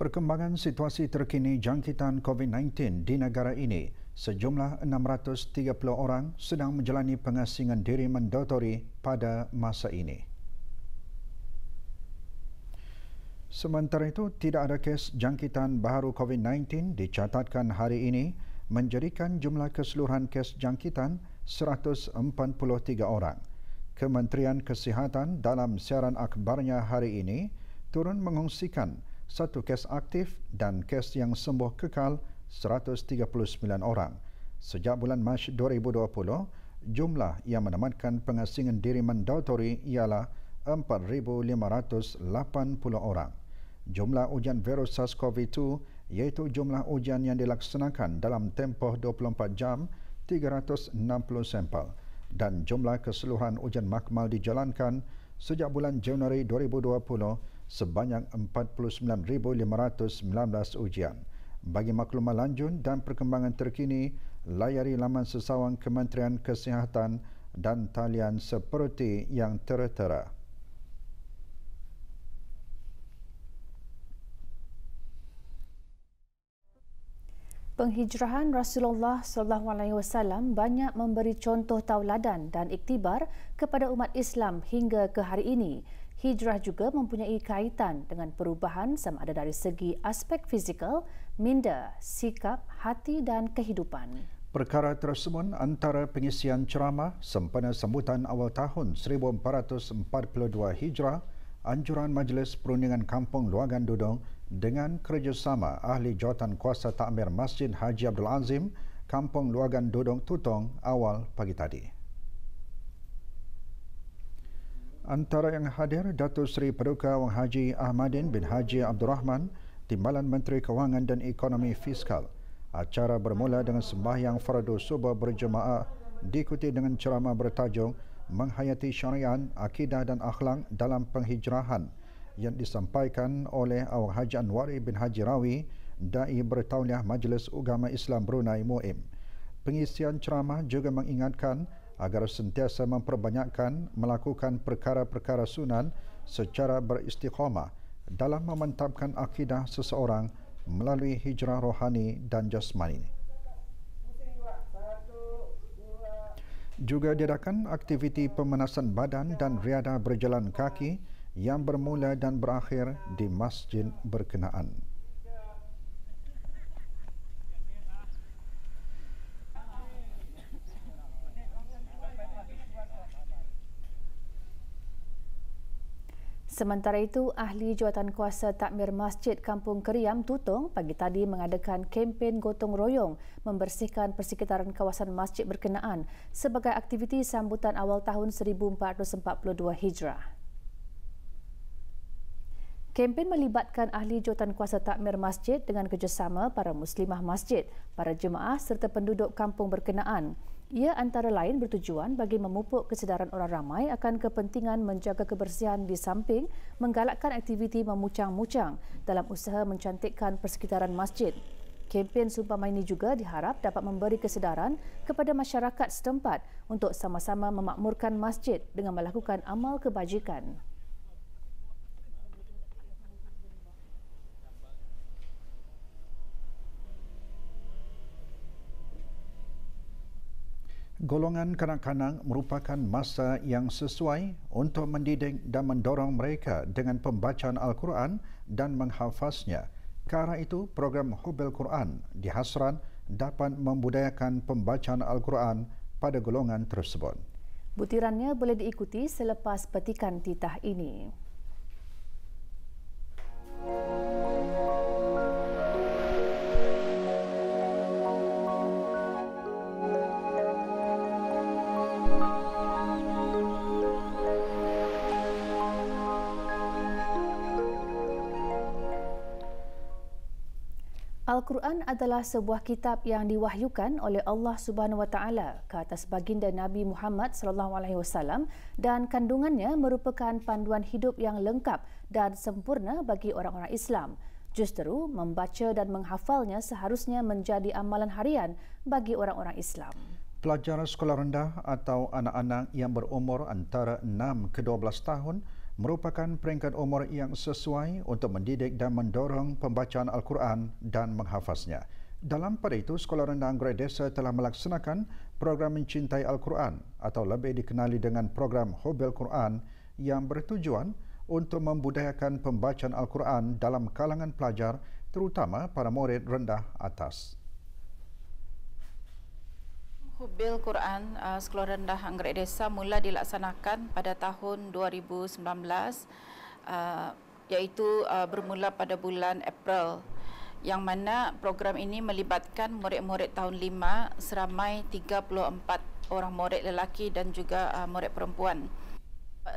Perkembangan situasi terkini jangkitan COVID-19 di negara ini, sejumlah 630 orang sedang menjalani pengasingan diri mandatori pada masa ini. Sementara itu, tidak ada kes jangkitan baru COVID-19 dicatatkan hari ini, menjadikan jumlah keseluruhan kes jangkitan 143 orang. Kementerian Kesihatan dalam siaran akhbarnya hari ini turun mengungsikan satu kes aktif dan kes yang sembuh kekal 139 orang. Sejak bulan Mac 2020, jumlah yang menamatkan pengasingan diri mandatori ialah 4,580 orang. Jumlah ujian virus SARS-CoV-2 iaitu jumlah ujian yang dilaksanakan dalam tempoh 24 jam 360 sampel dan jumlah keseluruhan ujian makmal dijalankan sejak bulan Januari 2020 sebanyak 49,519 ujian. Bagi maklumat lanjut dan perkembangan terkini, layari laman sesawang Kementerian Kesihatan dan talian seperti yang tertera. Penghijrahan Rasulullah sallallahu alaihi wasallam banyak memberi contoh tauladan dan iktibar kepada umat Islam hingga ke hari ini. Hijrah juga mempunyai kaitan dengan perubahan sama ada dari segi aspek fizikal, minda, sikap, hati dan kehidupan. Perkara tersebut antara pengisian ceramah sempena sambutan awal tahun 1442 Hijrah, anjuran Majlis Perundingan Kampung Luangan Dudong dengan kerjasama Ahli Jawatan Kuasa Takmir Masjid Haji Abdul Azim, Kampung Luangan Dudong Tutong awal pagi tadi. Antara yang hadir, Datuk Seri Paduka Wang Haji Ahmadin bin Haji Abdul Rahman, Timbalan Menteri Kewangan dan Ekonomi Fiskal. Acara bermula dengan sembahyang Fardu Subah Berjemaah, diikuti dengan ceramah bertajung Menghayati Syariah, Akidah dan Akhlak dalam Penghijrahan yang disampaikan oleh Awang Haji Anwari bin Haji Rawi, Dai Bertauliah Majlis Ugama Islam Brunei Muim. Pengisian ceramah juga mengingatkan agar sentiasa memperbanyakkan melakukan perkara-perkara sunan secara beristiqamah dalam memantapkan akidah seseorang melalui hijrah rohani dan jasmani. Juga diadakan aktiviti pemanasan badan dan riadah berjalan kaki yang bermula dan berakhir di masjid berkenaan. Sementara itu, ahli kuasa takmir Masjid Kampung Keriam Tutong pagi tadi mengadakan kempen gotong royong membersihkan persekitaran kawasan masjid berkenaan sebagai aktiviti sambutan awal tahun 1442 Hijrah. Kempen melibatkan ahli jawatan kuasa takmir masjid dengan kerjasama para muslimah masjid, para jemaah serta penduduk kampung berkenaan. Ia antara lain bertujuan bagi memupuk kesedaran orang ramai akan kepentingan menjaga kebersihan di samping menggalakkan aktiviti memucang-mucang dalam usaha mencantikkan persekitaran masjid. Kempen Sumpama ini juga diharap dapat memberi kesedaran kepada masyarakat setempat untuk sama-sama memakmurkan masjid dengan melakukan amal kebajikan. golongan kanak-kanak merupakan masa yang sesuai untuk mendidik dan mendorong mereka dengan pembacaan Al-Quran dan menghafaznya. Karena itu, program Hubel Quran dihasran dapat membudayakan pembacaan Al-Quran pada golongan tersebut. Butirannya boleh diikuti selepas petikan titah ini. Al-Quran adalah sebuah kitab yang diwahyukan oleh Allah Subhanahu Wa Taala ke atas baginda Nabi Muhammad Sallallahu Alaihi Wasallam dan kandungannya merupakan panduan hidup yang lengkap dan sempurna bagi orang-orang Islam. Justeru membaca dan menghafalnya seharusnya menjadi amalan harian bagi orang-orang Islam. Pelajar sekolah rendah atau anak-anak yang berumur antara 6 ke 12 tahun merupakan peringkat umur yang sesuai untuk mendidik dan mendorong pembacaan Al-Quran dan menghafaznya. Dalam pada itu, Sekolah Rendah Anggrek Desa telah melaksanakan program Mencintai Al-Quran atau lebih dikenali dengan program Hobel Quran yang bertujuan untuk membudayakan pembacaan Al-Quran dalam kalangan pelajar terutama para murid rendah atas. Buku Bil Quran uh, Sekolah Rendah Anggrek Desa mula dilaksanakan pada tahun 2019 uh, iaitu uh, bermula pada bulan April yang mana program ini melibatkan murid-murid tahun 5 seramai 34 orang murid lelaki dan juga uh, murid perempuan.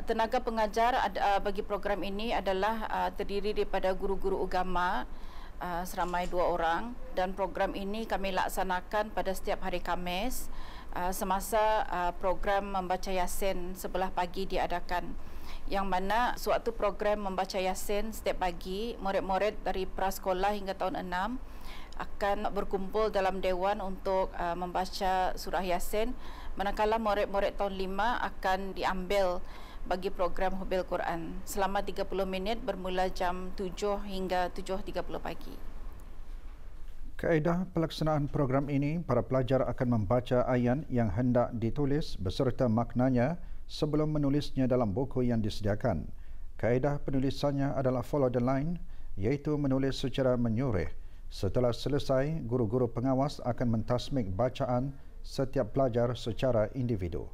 Tenaga pengajar ada, uh, bagi program ini adalah uh, terdiri daripada guru-guru agama -guru uh, seramai dua orang dan program ini kami laksanakan pada setiap hari Kamis uh, semasa uh, program membaca Yasin sebelah pagi diadakan yang mana suatu program membaca Yasin setiap pagi murid-murid dari prasekolah hingga tahun enam akan berkumpul dalam dewan untuk uh, membaca surah Yasin manakala murid-murid tahun lima akan diambil bagi program Hubil Quran selama 30 minit bermula jam 7 hingga 7.30 pagi. Kaedah pelaksanaan program ini, para pelajar akan membaca ayat yang hendak ditulis beserta maknanya sebelum menulisnya dalam buku yang disediakan. Kaedah penulisannya adalah follow the line, iaitu menulis secara menyureh. Setelah selesai, guru-guru pengawas akan mentasmik bacaan setiap pelajar secara individu.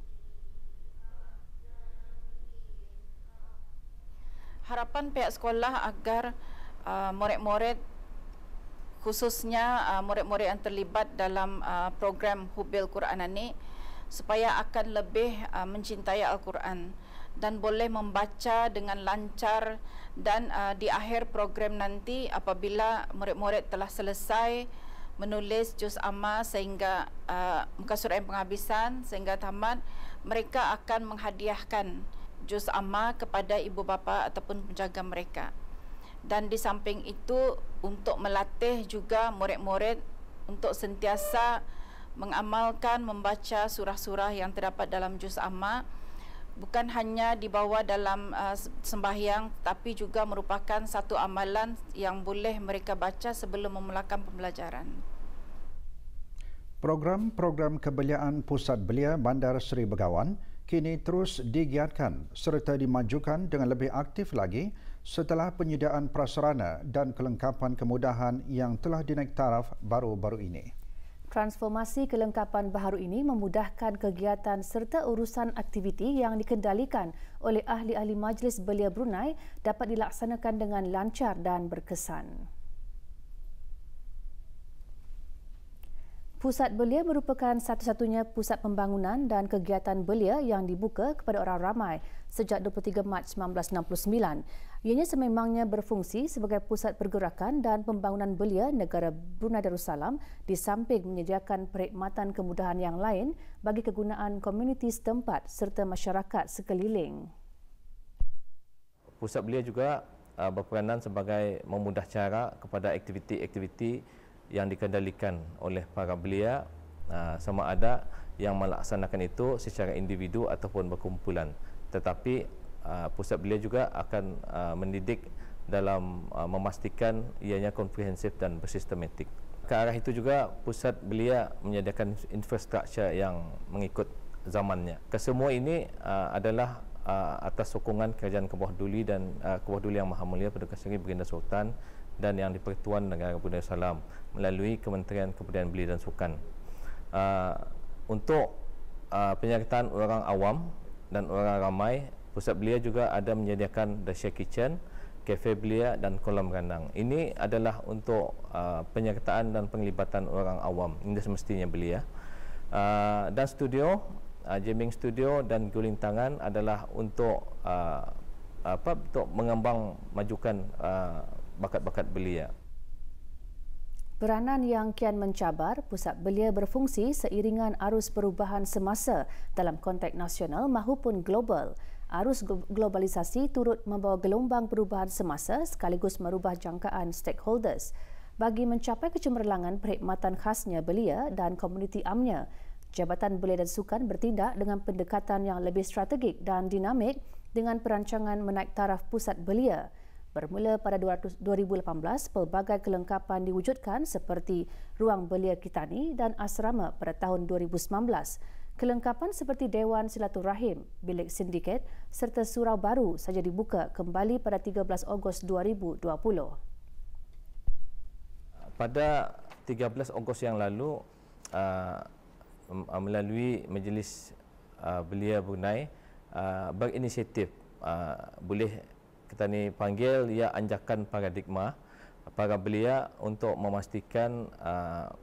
harapan pihak sekolah agar uh, murid-murid khususnya uh, murid-murid yang terlibat dalam uh, program Hubil Quran ini supaya akan lebih uh, mencintai Al-Quran dan boleh membaca dengan lancar dan uh, di akhir program nanti apabila murid-murid telah selesai menulis juz amma sehingga uh, muka surat yang penghabisan sehingga tamat mereka akan menghadiahkan juz Amma kepada ibu bapa ataupun penjaga mereka. Dan di samping itu untuk melatih juga murid-murid untuk sentiasa mengamalkan membaca surah-surah yang terdapat dalam juz Amma, bukan hanya dibawa dalam uh, sembahyang tapi juga merupakan satu amalan yang boleh mereka baca sebelum memulakan pembelajaran. Program-program kebeliaan Pusat Belia Bandar Seri Begawan kini terus digiatkan serta dimajukan dengan lebih aktif lagi setelah penyediaan prasarana dan kelengkapan kemudahan yang telah dinaik taraf baru-baru ini. Transformasi kelengkapan baru ini memudahkan kegiatan serta urusan aktiviti yang dikendalikan oleh ahli-ahli Majlis Belia Brunei dapat dilaksanakan dengan lancar dan berkesan. Pusat belia merupakan satu-satunya pusat pembangunan dan kegiatan belia yang dibuka kepada orang ramai sejak 23 Mac 1969. Ianya sememangnya berfungsi sebagai pusat pergerakan dan pembangunan belia negara Brunei Darussalam di samping menyediakan perkhidmatan kemudahan yang lain bagi kegunaan komuniti setempat serta masyarakat sekeliling. Pusat belia juga uh, berperanan sebagai memudah cara kepada aktiviti-aktiviti aktiviti yang dikendalikan oleh para belia ah, sama ada yang melaksanakan itu secara individu ataupun berkumpulan tetapi ah, pusat belia juga akan ah, mendidik dalam memastikan ianya komprehensif dan bersistematik ke arah itu juga pusat belia menyediakan infrastruktur yang mengikut zamannya kesemua ini adalah atas sokongan kerajaan kebawah duli dan kebawah duli yang maha mulia Perdana Seri Baginda Sultan dan yang dipertuan negara Brunei Darussalam melalui Kementerian Kebudayaan Beli dan Sukan uh, untuk uh, penyertaan orang awam dan orang ramai pusat belia juga ada menyediakan the share kitchen kafe belia dan kolam renang ini adalah untuk uh, penyertaan dan penglibatan orang awam ini semestinya belia uh, dan studio uh, jamming studio dan guling tangan adalah untuk uh, apa untuk mengembang majukan uh, bakat-bakat belia Peranan yang kian mencabar, pusat belia berfungsi seiringan arus perubahan semasa dalam konteks nasional mahupun global. Arus globalisasi turut membawa gelombang perubahan semasa sekaligus merubah jangkaan stakeholders bagi mencapai kecemerlangan perkhidmatan khasnya belia dan komuniti amnya. Jabatan Belia dan Sukan bertindak dengan pendekatan yang lebih strategik dan dinamik dengan perancangan menaik taraf pusat belia. Bermula pada 2018, pelbagai kelengkapan diwujudkan seperti ruang belia kitani dan asrama pada tahun 2019. Kelengkapan seperti Dewan Silaturahim, Bilik Sindiket serta Surau Baru saja dibuka kembali pada 13 Ogos 2020. Pada 13 Ogos yang lalu, ah, ah, melalui Majlis ah, Belia Brunei, uh, berinisiatif boleh kita ni panggil ia anjakan paradigma para belia untuk memastikan uh,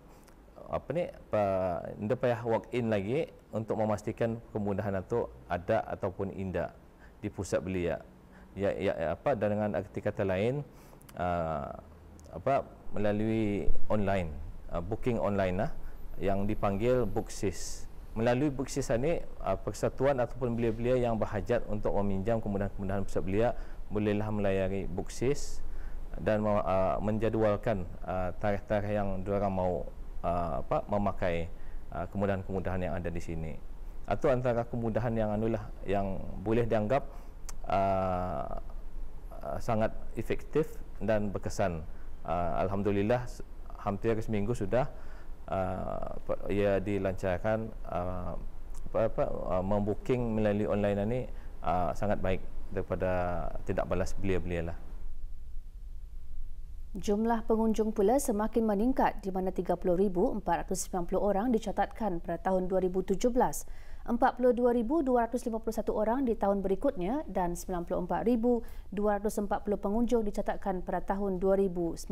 apa ni apa payah walk in lagi untuk memastikan kemudahan atau ada ataupun indah di pusat belia ya ya apa dan dengan arti kata lain uh, apa melalui online uh, booking online lah yang dipanggil booksis melalui booksis ini uh, persatuan ataupun belia-belia yang berhajat untuk meminjam kemudahan-kemudahan pusat belia bolehlah melayari buksis dan uh, ah, menjadualkan ah, tarikh-tarikh uh, yang diorang mau uh, apa memakai kemudahan-kemudahan yang ada di sini atau antara kemudahan yang anulah yang boleh dianggap uh, sangat efektif dan berkesan uh, alhamdulillah hampir seminggu sudah uh, ia dilancarkan uh, apa apa uh, membooking melalui online ini uh, sangat baik daripada tidak balas belia-belia lah. Jumlah pengunjung pula semakin meningkat di mana 30,490 orang dicatatkan pada tahun 2017, 42,251 orang di tahun berikutnya dan 94,240 pengunjung dicatatkan pada tahun 2019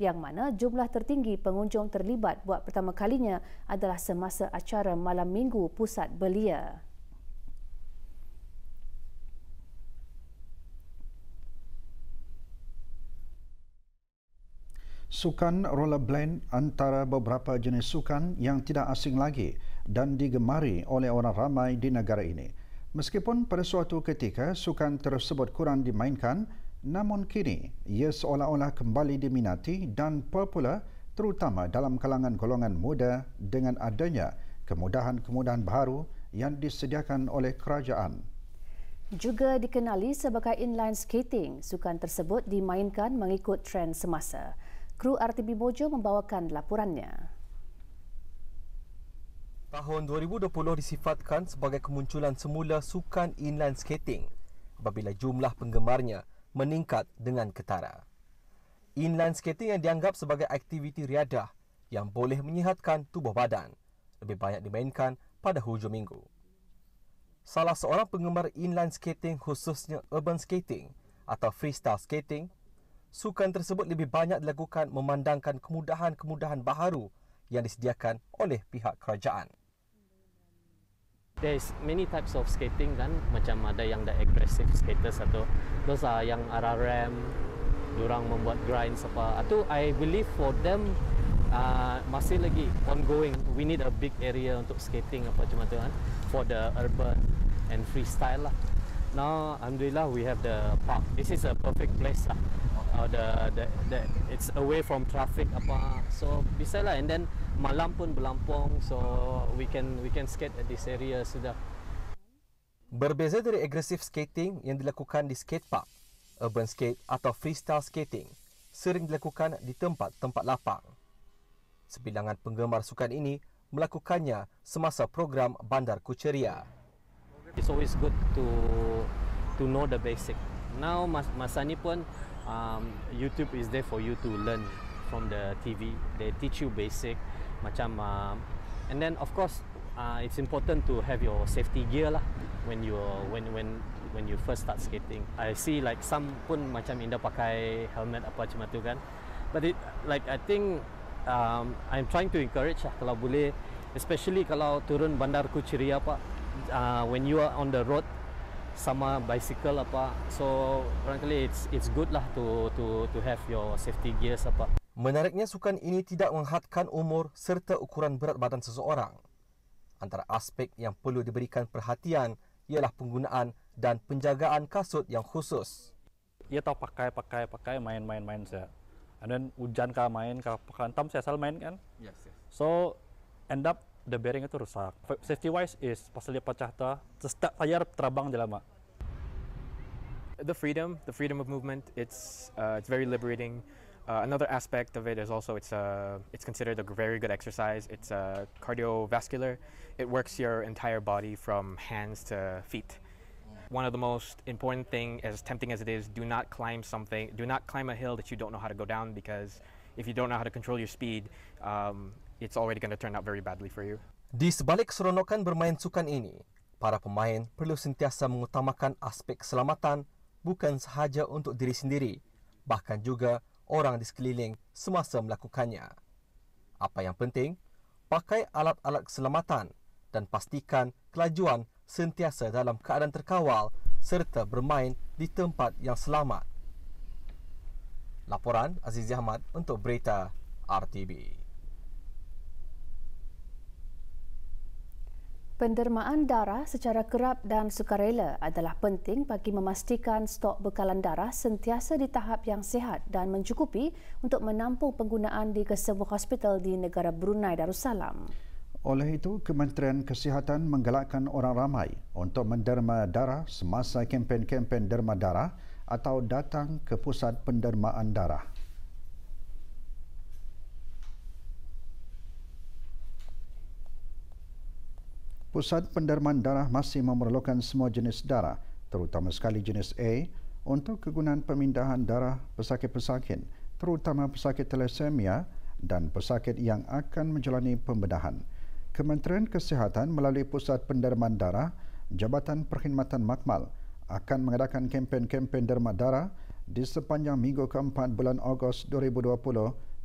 yang mana jumlah tertinggi pengunjung terlibat buat pertama kalinya adalah semasa acara malam minggu pusat belia. Sukan rollerblade antara beberapa jenis sukan yang tidak asing lagi dan digemari oleh orang ramai di negara ini. Meskipun pada suatu ketika sukan tersebut kurang dimainkan, namun kini ia seolah-olah kembali diminati dan popular terutama dalam kalangan golongan muda dengan adanya kemudahan-kemudahan baru yang disediakan oleh kerajaan. Juga dikenali sebagai inline skating, sukan tersebut dimainkan mengikut trend semasa. Kru RTB Mojo membawakan laporannya. Tahun 2020 disifatkan sebagai kemunculan semula sukan inline skating apabila jumlah penggemarnya meningkat dengan ketara. Inline skating yang dianggap sebagai aktiviti riadah yang boleh menyihatkan tubuh badan lebih banyak dimainkan pada hujung minggu. Salah seorang penggemar inline skating khususnya urban skating atau freestyle skating, sukan tersebut lebih banyak dilakukan memandangkan kemudahan-kemudahan baharu yang disediakan oleh pihak kerajaan. There's many types of skating kan macam ada yang the aggressive skaters atau those are yang arah ram orang membuat grind apa atau I believe for them uh, masih lagi ongoing we need a big area untuk skating apa cuma tu kan for the urban and freestyle lah now alhamdulillah we have the park this is a perfect place lah uh, the, the the it's away from traffic apa so bisa lah and then malam pun berlampung so we can we can skate at this area sudah berbeza dari agresif skating yang dilakukan di skate park urban skate atau freestyle skating sering dilakukan di tempat-tempat lapang sebilangan penggemar sukan ini melakukannya semasa program bandar kuceria it's always good to to know the basic now mas, masa ni pun um, YouTube is there for you to learn from the TV. They teach you basic, macam, uh, and then of course, uh, it's important to have your safety gear lah when you when when when you first start skating. I see like some pun macam indah pakai helmet apa macam tu kan, but it like I think um, I'm trying to encourage lah kalau boleh, especially kalau turun bandar kuciria pak, uh, when you are on the road sama bicycle apa so frankly it's it's good lah to to to have your safety gears apa menariknya sukan ini tidak menghadkan umur serta ukuran berat badan seseorang antara aspek yang perlu diberikan perhatian ialah penggunaan dan penjagaan kasut yang khusus ia tahu pakai pakai pakai main main main saya and then hujan kah main kah pakai entam saya asal main kan yes, yes. so end up the bearing itu rusak. Safety wise is pasal dia pecah ta, tayar terabang je The freedom, the freedom of movement, it's uh, it's very liberating. Uh, another aspect of it is also it's uh, it's considered a very good exercise. It's uh, cardiovascular. It works your entire body from hands to feet. One of the most important thing, as tempting as it is, do not climb something. Do not climb a hill that you don't know how to go down because if you don't know how to control your speed, um, it's already going to turn out very badly for you. Di sebalik seronokan bermain sukan ini, para pemain perlu sentiasa mengutamakan aspek keselamatan bukan sahaja untuk diri sendiri, bahkan juga orang di sekeliling semasa melakukannya. Apa yang penting, pakai alat-alat keselamatan dan pastikan kelajuan sentiasa dalam keadaan terkawal serta bermain di tempat yang selamat. Laporan Aziz Ahmad untuk Berita RTB. Pendermaan darah secara kerap dan sukarela adalah penting bagi memastikan stok bekalan darah sentiasa di tahap yang sihat dan mencukupi untuk menampung penggunaan di kesemua hospital di negara Brunei Darussalam. Oleh itu, Kementerian Kesihatan menggalakkan orang ramai untuk menderma darah semasa kempen-kempen derma darah atau datang ke pusat pendermaan darah. Pusat pendermaan darah masih memerlukan semua jenis darah, terutama sekali jenis A, untuk kegunaan pemindahan darah pesakit-pesakit, terutama pesakit telesemia dan pesakit yang akan menjalani pembedahan. Kementerian Kesihatan melalui Pusat Penderman Darah, Jabatan Perkhidmatan Makmal akan mengadakan kempen-kempen derma darah di sepanjang minggu keempat bulan Ogos 2020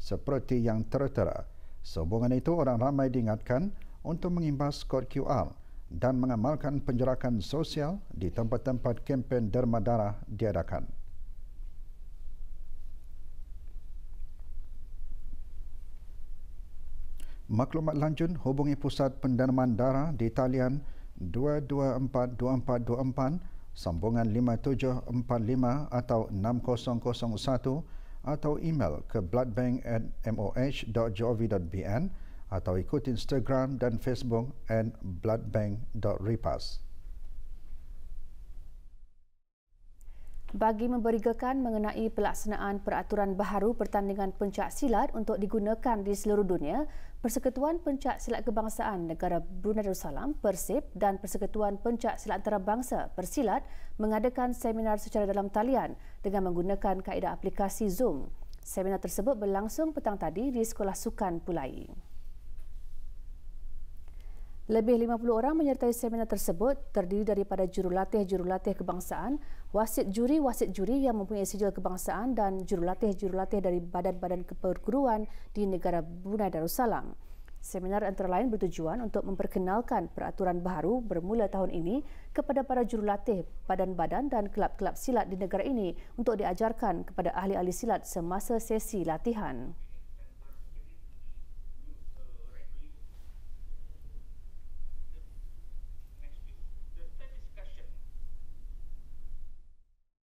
seperti yang tertera. Sehubungan itu, orang ramai diingatkan untuk mengimbas kod QR dan mengamalkan penjarakan sosial di tempat-tempat kempen derma darah diadakan. Maklumat lanjut hubungi Pusat Pendanaman Darah di talian 224-2424 sambungan 5745 atau 6001 atau email ke bloodbank@moh.gov.bn atau ikuti Instagram dan Facebook at bloodbank.repas. Bagi memberigakan mengenai pelaksanaan peraturan baharu pertandingan pencak silat untuk digunakan di seluruh dunia, Persekutuan Pencak Silat Kebangsaan Negara Brunei Darussalam, Persib dan Persekutuan Pencak Silat Antarabangsa, Persilat mengadakan seminar secara dalam talian dengan menggunakan kaedah aplikasi Zoom. Seminar tersebut berlangsung petang tadi di Sekolah Sukan Pulai. Lebih 50 orang menyertai seminar tersebut terdiri daripada jurulatih-jurulatih kebangsaan, wasit juri-wasit juri yang mempunyai sijil kebangsaan dan jurulatih-jurulatih dari badan-badan keperguruan di negara Brunei Darussalam. Seminar antara lain bertujuan untuk memperkenalkan peraturan baru bermula tahun ini kepada para jurulatih, badan-badan dan kelab-kelab silat di negara ini untuk diajarkan kepada ahli-ahli silat semasa sesi latihan.